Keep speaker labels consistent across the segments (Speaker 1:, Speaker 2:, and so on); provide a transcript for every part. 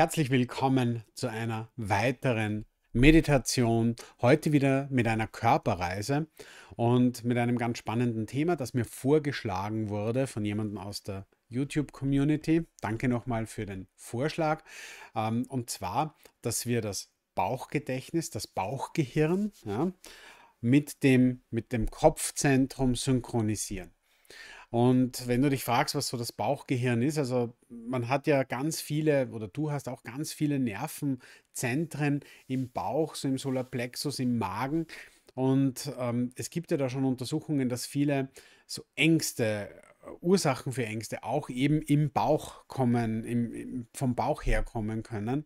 Speaker 1: Herzlich willkommen zu einer weiteren Meditation. Heute wieder mit einer Körperreise und mit einem ganz spannenden Thema, das mir vorgeschlagen wurde von jemandem aus der YouTube-Community. Danke nochmal für den Vorschlag. Ähm, und zwar, dass wir das Bauchgedächtnis, das Bauchgehirn ja, mit, dem, mit dem Kopfzentrum synchronisieren. Und wenn du dich fragst, was so das Bauchgehirn ist, also man hat ja ganz viele oder du hast auch ganz viele Nervenzentren im Bauch, so im Solarplexus, im Magen. Und ähm, es gibt ja da schon Untersuchungen, dass viele so Ängste äh, Ursachen für Ängste auch eben im Bauch kommen, im, im, vom Bauch her kommen können.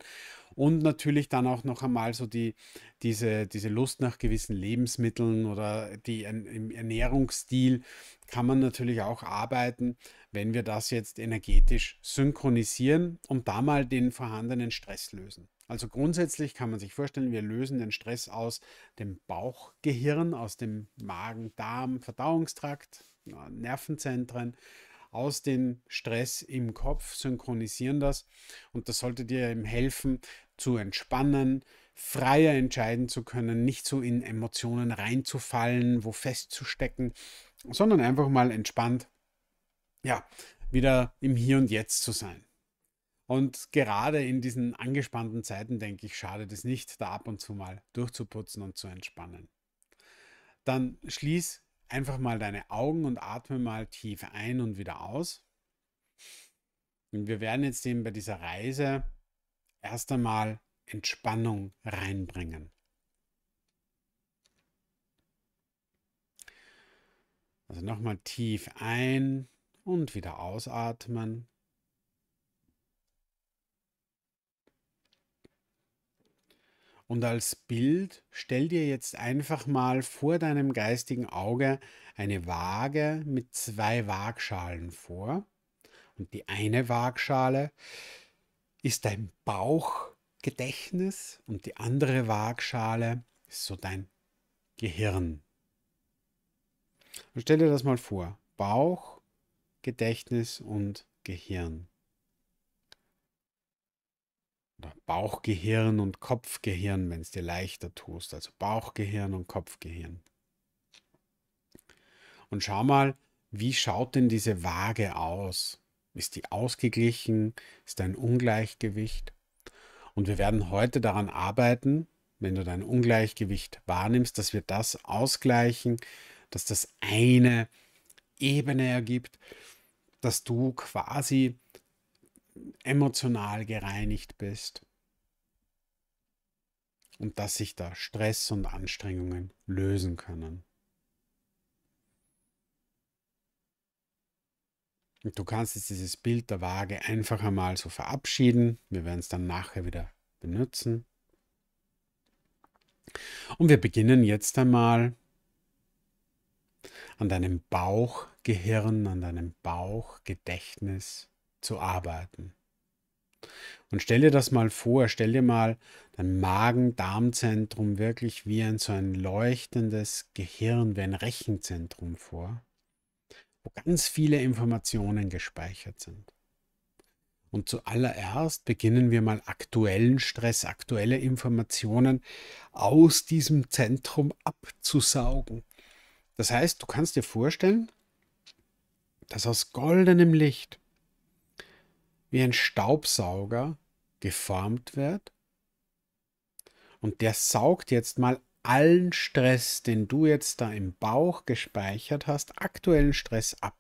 Speaker 1: Und natürlich dann auch noch einmal so die, diese, diese Lust nach gewissen Lebensmitteln oder die, im Ernährungsstil, kann man natürlich auch arbeiten, wenn wir das jetzt energetisch synchronisieren und da mal den vorhandenen Stress lösen. Also grundsätzlich kann man sich vorstellen, wir lösen den Stress aus dem Bauchgehirn, aus dem Magen-Darm-Verdauungstrakt, Nervenzentren, aus dem Stress im Kopf, synchronisieren das und das sollte dir eben helfen zu entspannen, freier entscheiden zu können, nicht so in Emotionen reinzufallen, wo festzustecken, sondern einfach mal entspannt, ja, wieder im Hier und Jetzt zu sein. Und gerade in diesen angespannten Zeiten, denke ich, schadet es nicht, da ab und zu mal durchzuputzen und zu entspannen. Dann schließ einfach mal deine Augen und atme mal tief ein und wieder aus. Und wir werden jetzt eben bei dieser Reise erst einmal Entspannung reinbringen. Also nochmal tief ein und wieder ausatmen. Und als Bild stell dir jetzt einfach mal vor deinem geistigen Auge eine Waage mit zwei Waagschalen vor. Und die eine Waagschale ist dein Bauch Gedächtnis und die andere Waagschale ist so dein Gehirn. Und stell dir das mal vor. Bauch, Gedächtnis und Gehirn. Oder Bauchgehirn und Kopfgehirn, wenn es dir leichter tust. Also Bauchgehirn und Kopfgehirn. Und schau mal, wie schaut denn diese Waage aus? Ist die ausgeglichen? Ist da ein Ungleichgewicht? Und wir werden heute daran arbeiten, wenn du dein Ungleichgewicht wahrnimmst, dass wir das ausgleichen, dass das eine Ebene ergibt, dass du quasi emotional gereinigt bist und dass sich da Stress und Anstrengungen lösen können. du kannst jetzt dieses Bild der Waage einfach einmal so verabschieden. Wir werden es dann nachher wieder benutzen. Und wir beginnen jetzt einmal an deinem Bauchgehirn, an deinem Bauchgedächtnis zu arbeiten. Und stell dir das mal vor, stell dir mal dein Magen-Darm-Zentrum wirklich wie ein so ein leuchtendes Gehirn, wie ein Rechenzentrum vor wo ganz viele Informationen gespeichert sind. Und zuallererst beginnen wir mal aktuellen Stress, aktuelle Informationen aus diesem Zentrum abzusaugen. Das heißt, du kannst dir vorstellen, dass aus goldenem Licht wie ein Staubsauger geformt wird und der saugt jetzt mal allen Stress, den du jetzt da im Bauch gespeichert hast, aktuellen Stress ab.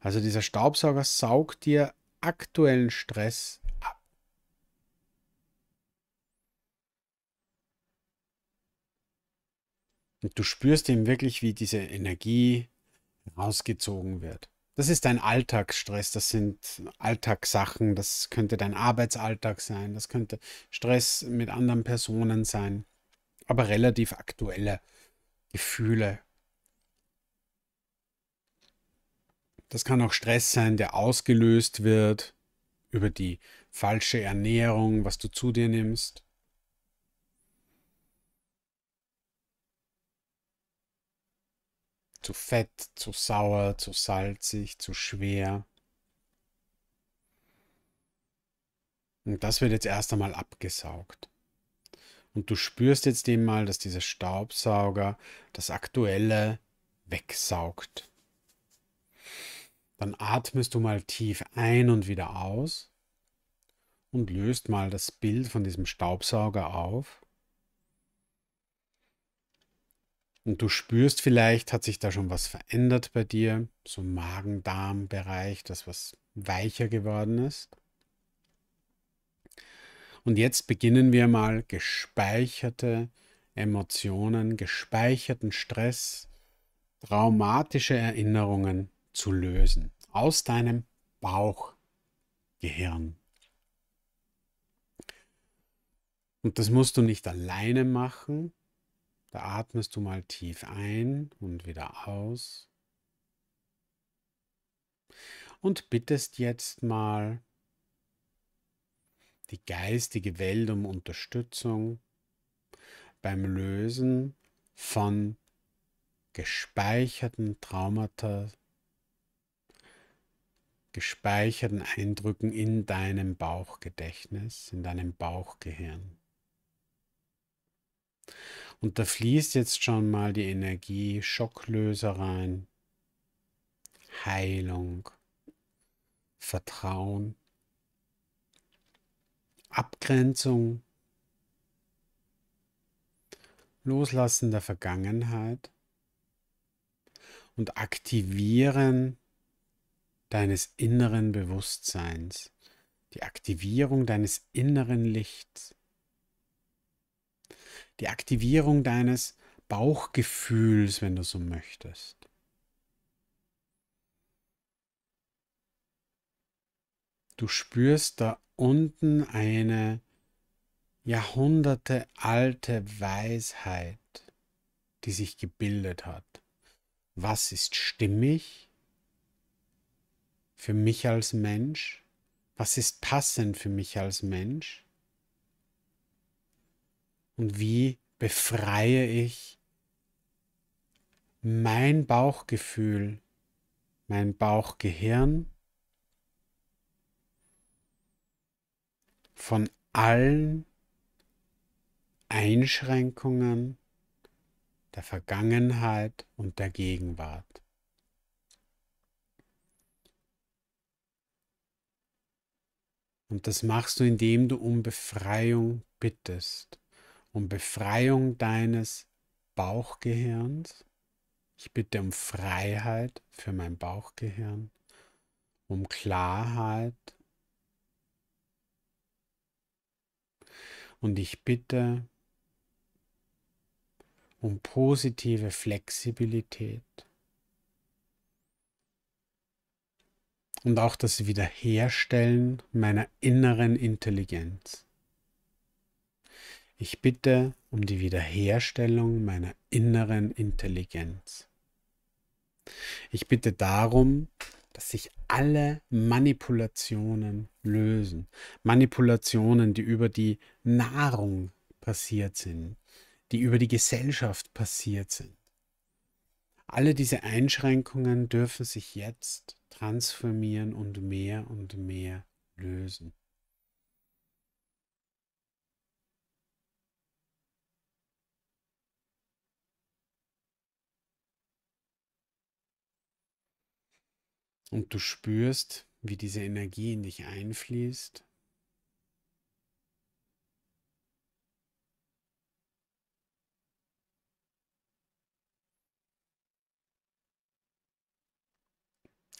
Speaker 1: Also dieser Staubsauger saugt dir aktuellen Stress ab. Und du spürst eben wirklich, wie diese Energie rausgezogen wird. Das ist dein Alltagsstress, das sind Alltagssachen, das könnte dein Arbeitsalltag sein, das könnte Stress mit anderen Personen sein aber relativ aktuelle Gefühle. Das kann auch Stress sein, der ausgelöst wird über die falsche Ernährung, was du zu dir nimmst. Zu fett, zu sauer, zu salzig, zu schwer. Und das wird jetzt erst einmal abgesaugt. Und du spürst jetzt eben mal, dass dieser Staubsauger das Aktuelle wegsaugt. Dann atmest du mal tief ein und wieder aus und löst mal das Bild von diesem Staubsauger auf. Und du spürst vielleicht, hat sich da schon was verändert bei dir, so Magen-Darm-Bereich, das was weicher geworden ist. Und jetzt beginnen wir mal gespeicherte Emotionen, gespeicherten Stress, traumatische Erinnerungen zu lösen. Aus deinem Bauchgehirn. Und das musst du nicht alleine machen. Da atmest du mal tief ein und wieder aus. Und bittest jetzt mal die geistige Welt um Unterstützung beim Lösen von gespeicherten Traumata, gespeicherten Eindrücken in deinem Bauchgedächtnis, in deinem Bauchgehirn. Und da fließt jetzt schon mal die Energie Schocklöser rein, Heilung, Vertrauen, Abgrenzung, Loslassen der Vergangenheit und Aktivieren deines inneren Bewusstseins, die Aktivierung deines inneren Lichts, die Aktivierung deines Bauchgefühls, wenn du so möchtest. Du spürst da unten eine jahrhundertealte Weisheit, die sich gebildet hat. Was ist stimmig für mich als Mensch? Was ist passend für mich als Mensch? Und wie befreie ich mein Bauchgefühl, mein Bauchgehirn von allen Einschränkungen der Vergangenheit und der Gegenwart. Und das machst du, indem du um Befreiung bittest, um Befreiung deines Bauchgehirns. Ich bitte um Freiheit für mein Bauchgehirn, um Klarheit, Und ich bitte um positive Flexibilität. Und auch das Wiederherstellen meiner inneren Intelligenz. Ich bitte um die Wiederherstellung meiner inneren Intelligenz. Ich bitte darum, dass sich alle Manipulationen lösen. Manipulationen, die über die Nahrung passiert sind, die über die Gesellschaft passiert sind. Alle diese Einschränkungen dürfen sich jetzt transformieren und mehr und mehr lösen. Und du spürst, wie diese Energie in dich einfließt.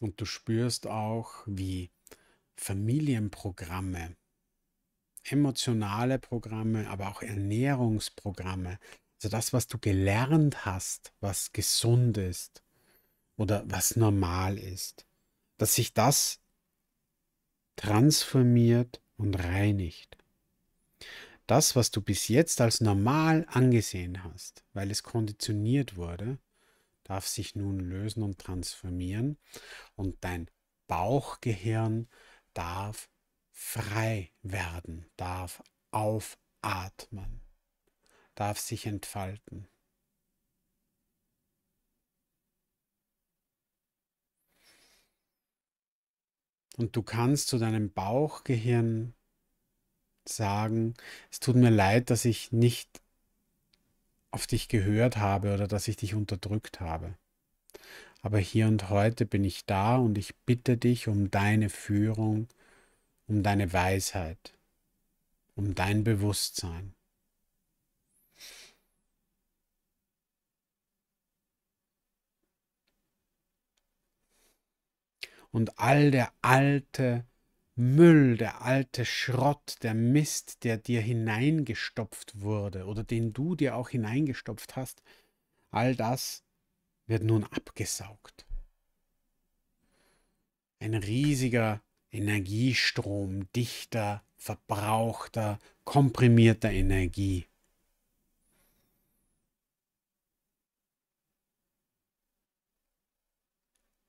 Speaker 1: Und du spürst auch, wie Familienprogramme, emotionale Programme, aber auch Ernährungsprogramme, also das, was du gelernt hast, was gesund ist oder was normal ist, dass sich das transformiert und reinigt. Das, was du bis jetzt als normal angesehen hast, weil es konditioniert wurde, darf sich nun lösen und transformieren und dein Bauchgehirn darf frei werden, darf aufatmen, darf sich entfalten. Und du kannst zu deinem Bauchgehirn sagen, es tut mir leid, dass ich nicht auf dich gehört habe oder dass ich dich unterdrückt habe. Aber hier und heute bin ich da und ich bitte dich um deine Führung, um deine Weisheit, um dein Bewusstsein. und all der alte Müll, der alte Schrott, der Mist, der dir hineingestopft wurde oder den du dir auch hineingestopft hast, all das wird nun abgesaugt. Ein riesiger Energiestrom dichter, verbrauchter, komprimierter Energie.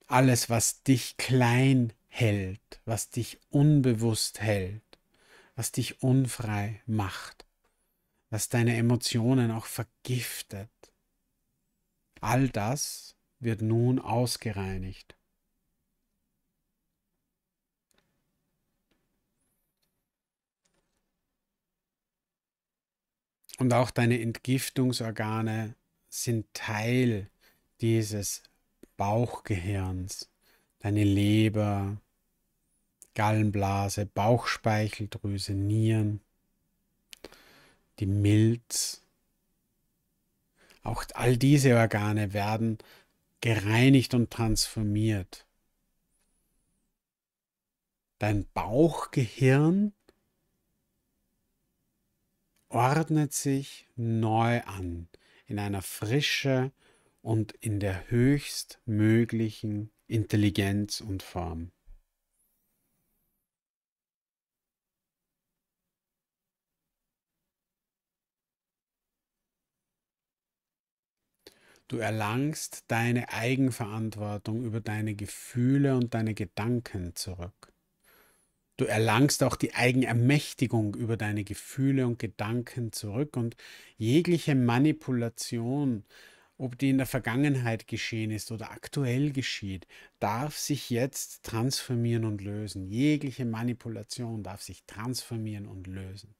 Speaker 1: alles, was dich klein hält, was dich unbewusst hält, was dich unfrei macht, was deine Emotionen auch vergiftet. All das wird nun ausgereinigt. Und auch deine Entgiftungsorgane sind Teil dieses Bauchgehirns, deine Leber, Gallenblase, Bauchspeicheldrüse, Nieren, die Milz. Auch all diese Organe werden gereinigt und transformiert. Dein Bauchgehirn ordnet sich neu an, in einer Frische, und in der höchstmöglichen Intelligenz und Form. Du erlangst deine Eigenverantwortung über deine Gefühle und deine Gedanken zurück. Du erlangst auch die Eigenermächtigung über deine Gefühle und Gedanken zurück und jegliche Manipulation ob die in der Vergangenheit geschehen ist oder aktuell geschieht, darf sich jetzt transformieren und lösen. Jegliche Manipulation darf sich transformieren und lösen.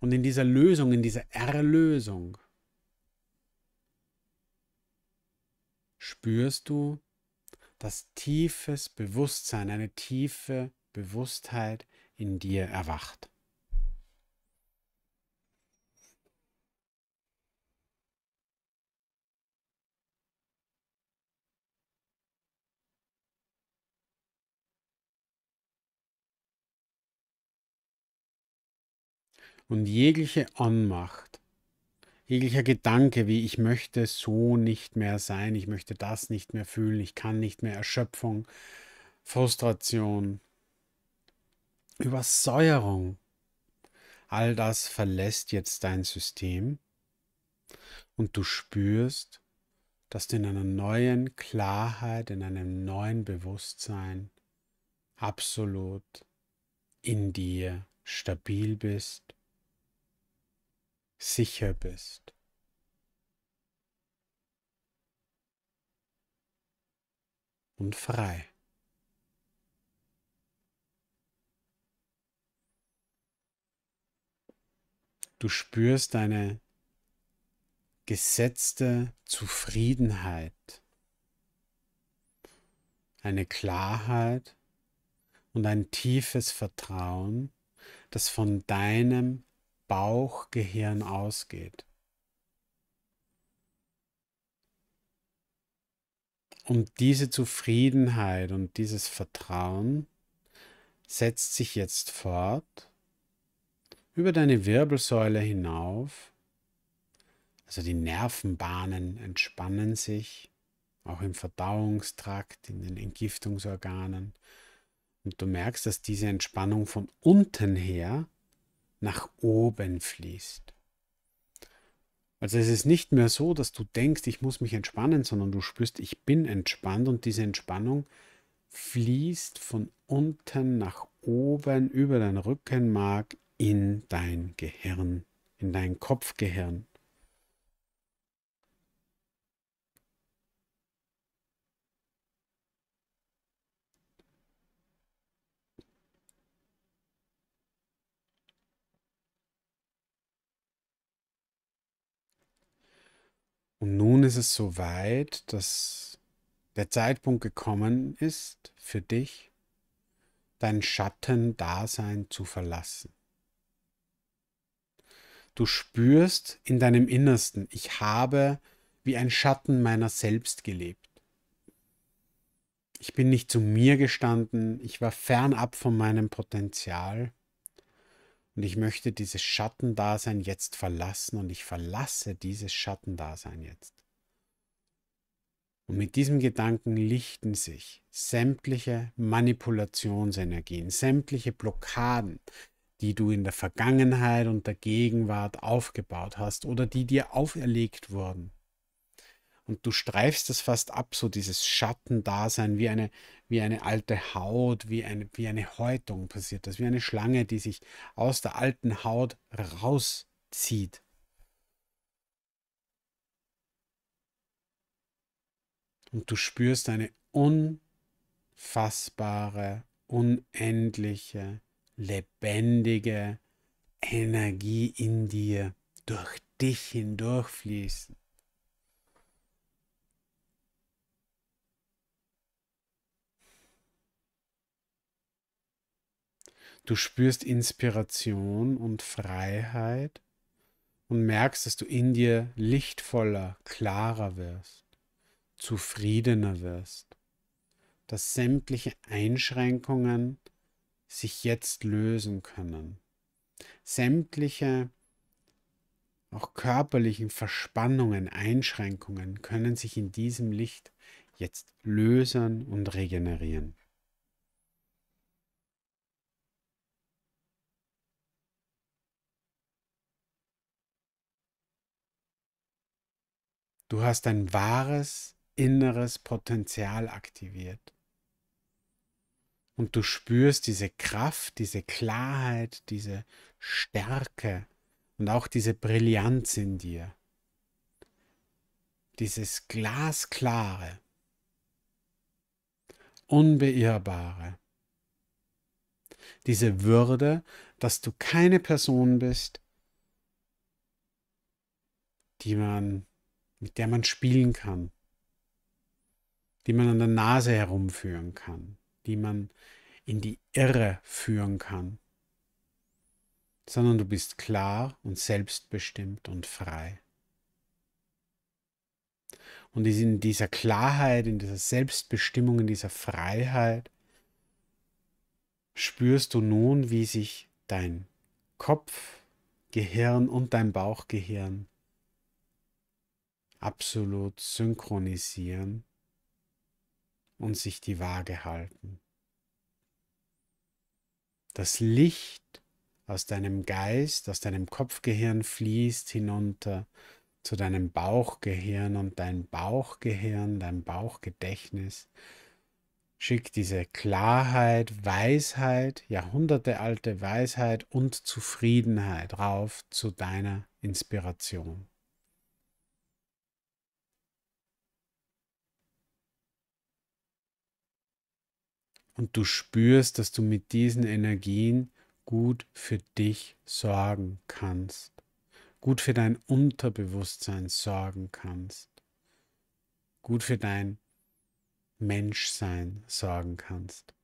Speaker 1: Und in dieser Lösung, in dieser Erlösung, spürst du, dass tiefes Bewusstsein, eine tiefe Bewusstheit in dir erwacht. und jegliche Anmacht, jeglicher Gedanke, wie ich möchte so nicht mehr sein, ich möchte das nicht mehr fühlen, ich kann nicht mehr Erschöpfung, Frustration, Übersäuerung, all das verlässt jetzt dein System und du spürst, dass du in einer neuen Klarheit, in einem neuen Bewusstsein absolut in dir stabil bist sicher bist. Und frei. Du spürst eine gesetzte Zufriedenheit, eine Klarheit und ein tiefes Vertrauen, das von deinem Bauchgehirn ausgeht. Und diese Zufriedenheit und dieses Vertrauen setzt sich jetzt fort über deine Wirbelsäule hinauf. Also die Nervenbahnen entspannen sich, auch im Verdauungstrakt, in den Entgiftungsorganen. Und du merkst, dass diese Entspannung von unten her nach oben fließt. Also es ist nicht mehr so, dass du denkst, ich muss mich entspannen, sondern du spürst, ich bin entspannt und diese Entspannung fließt von unten nach oben über dein Rückenmark in dein Gehirn, in dein Kopfgehirn. Und nun ist es soweit, dass der Zeitpunkt gekommen ist für dich, dein Schattendasein zu verlassen. Du spürst in deinem Innersten, ich habe wie ein Schatten meiner selbst gelebt. Ich bin nicht zu mir gestanden, ich war fernab von meinem Potenzial und ich möchte dieses Schattendasein jetzt verlassen und ich verlasse dieses Schattendasein jetzt. Und mit diesem Gedanken lichten sich sämtliche Manipulationsenergien, sämtliche Blockaden, die du in der Vergangenheit und der Gegenwart aufgebaut hast oder die dir auferlegt wurden. Und du streifst das fast ab, so dieses Schattendasein, wie eine, wie eine alte Haut, wie eine, wie eine Häutung passiert das, wie eine Schlange, die sich aus der alten Haut rauszieht. Und du spürst eine unfassbare, unendliche, lebendige Energie in dir durch dich hindurchfließen. Du spürst Inspiration und Freiheit und merkst, dass du in dir lichtvoller, klarer wirst, zufriedener wirst, dass sämtliche Einschränkungen sich jetzt lösen können. Sämtliche auch körperlichen Verspannungen, Einschränkungen können sich in diesem Licht jetzt lösen und regenerieren. Du hast dein wahres inneres Potenzial aktiviert. Und du spürst diese Kraft, diese Klarheit, diese Stärke und auch diese Brillanz in dir. Dieses glasklare, unbeirrbare. Diese Würde, dass du keine Person bist, die man mit der man spielen kann, die man an der Nase herumführen kann, die man in die Irre führen kann, sondern du bist klar und selbstbestimmt und frei. Und in dieser Klarheit, in dieser Selbstbestimmung, in dieser Freiheit spürst du nun, wie sich dein Kopf, Gehirn und dein Bauchgehirn absolut synchronisieren und sich die Waage halten. Das Licht aus deinem Geist, aus deinem Kopfgehirn fließt hinunter zu deinem Bauchgehirn und dein Bauchgehirn, dein Bauchgedächtnis schickt diese Klarheit, Weisheit, jahrhundertealte Weisheit und Zufriedenheit rauf zu deiner Inspiration. und du spürst, dass du mit diesen Energien gut für dich sorgen kannst, gut für dein Unterbewusstsein sorgen kannst, gut für dein Menschsein sorgen kannst.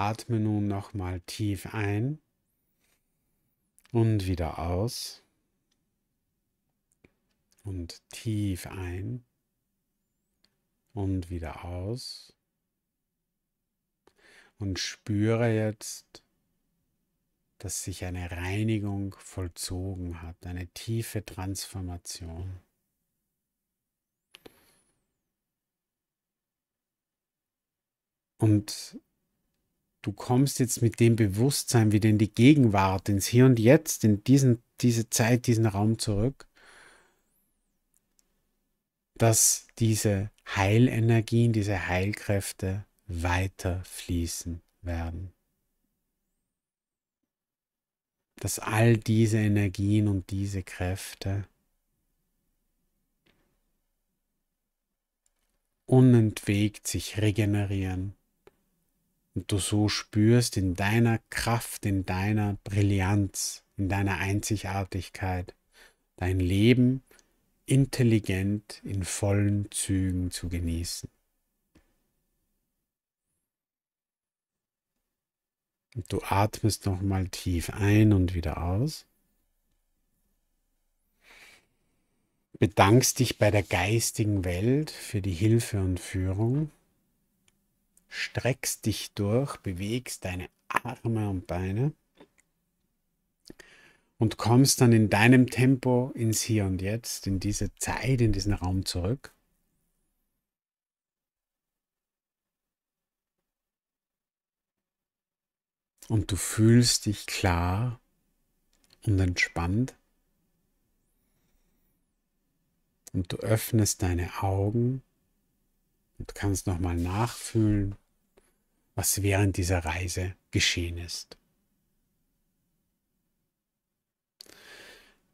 Speaker 1: Atme nun nochmal tief ein und wieder aus und tief ein und wieder aus und spüre jetzt, dass sich eine Reinigung vollzogen hat, eine tiefe Transformation. Und du kommst jetzt mit dem Bewusstsein wieder in die Gegenwart, ins Hier und Jetzt, in diesen, diese Zeit, diesen Raum zurück, dass diese Heilenergien, diese Heilkräfte weiter fließen werden. Dass all diese Energien und diese Kräfte unentwegt sich regenerieren und du so spürst in deiner Kraft, in deiner Brillanz, in deiner Einzigartigkeit dein Leben intelligent in vollen Zügen zu genießen. Und du atmest nochmal tief ein und wieder aus. Bedankst dich bei der geistigen Welt für die Hilfe und Führung streckst dich durch, bewegst deine Arme und Beine und kommst dann in deinem Tempo ins Hier und Jetzt, in diese Zeit, in diesen Raum zurück. Und du fühlst dich klar und entspannt. Und du öffnest deine Augen und kannst nochmal nachfühlen, was während dieser Reise geschehen ist.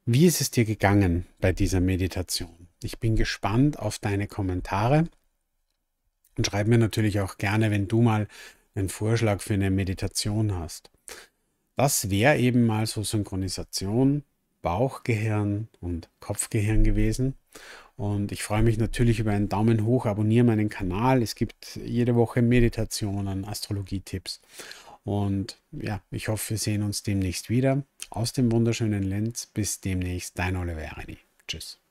Speaker 1: Wie ist es dir gegangen bei dieser Meditation? Ich bin gespannt auf deine Kommentare und schreib mir natürlich auch gerne, wenn du mal einen Vorschlag für eine Meditation hast. Das wäre eben mal so Synchronisation Bauchgehirn und Kopfgehirn gewesen. Und ich freue mich natürlich über einen Daumen hoch, abonniere meinen Kanal. Es gibt jede Woche Meditationen, Astrologie-Tipps. Und ja, ich hoffe, wir sehen uns demnächst wieder. Aus dem wunderschönen Lenz. Bis demnächst, dein Oliver Reini. Tschüss.